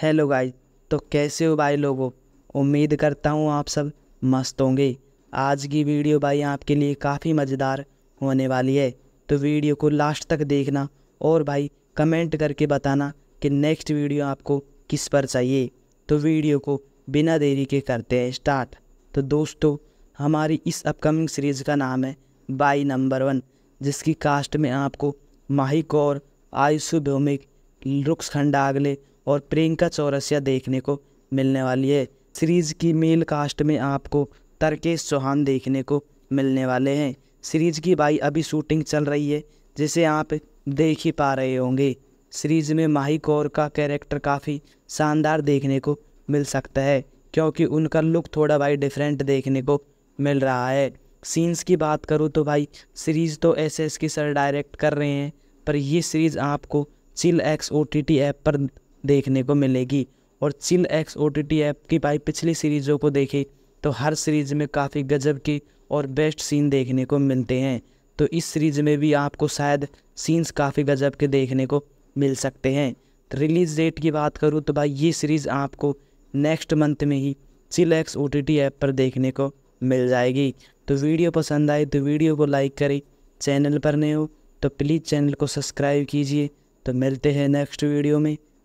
hello guys तो कैसे हो भाई लोगों उम्मीद करता हूँ आप सब मस्त होंगे आज की वीडियो भाई आपके लिए काफ़ी मज़ेदार होने वाली है तो वीडियो को लास्ट तक देखना और भाई कमेंट करके बताना कि नेक्स्ट वीडियो आपको किस पर चाहिए तो वीडियो को बिना देरी के करते हैं स्टार्ट तो दोस्तों हमारी इस अपकमिंग सीरीज़ का नाम है बाई नंबर वन जिसकी कास्ट में आपको माही कौर आयुषु भौमिक रुक्स खंडागले और प्रियंका चौरसिया देखने को मिलने वाली है सीरीज़ की मेल कास्ट में आपको तरकेश चौहान देखने को मिलने वाले हैं सीरीज़ की भाई अभी शूटिंग चल रही है जिसे आप देख ही पा रहे होंगे सीरीज़ में माही कौर का कैरेक्टर काफ़ी शानदार देखने को मिल सकता है क्योंकि उनका लुक थोड़ा भाई डिफरेंट देखने को मिल रहा है सीन्स की बात करूँ तो भाई सीरीज़ तो एस एस की सर डायरेक्ट कर रहे हैं पर ये सीरीज़ आपको chill X O T T app पर देखने को मिलेगी और chill X O T T app की भाई पिछली सीरीज़ों को देखें तो हर सीरीज़ में काफ़ी गजब की और बेस्ट सीन देखने को मिलते हैं तो इस सीरीज़ में भी आपको शायद सीन्स काफ़ी गजब के देखने को मिल सकते हैं तो रिलीज़ डेट की बात करूँ तो भाई ये सीरीज़ आपको नेक्स्ट मंथ में ही chill X O T app पर देखने को मिल जाएगी तो वीडियो पसंद आए तो वीडियो को लाइक करें चैनल पर नए हो तो प्लीज़ चैनल को सब्सक्राइब कीजिए तो मिलते हैं नेक्स्ट वीडियो में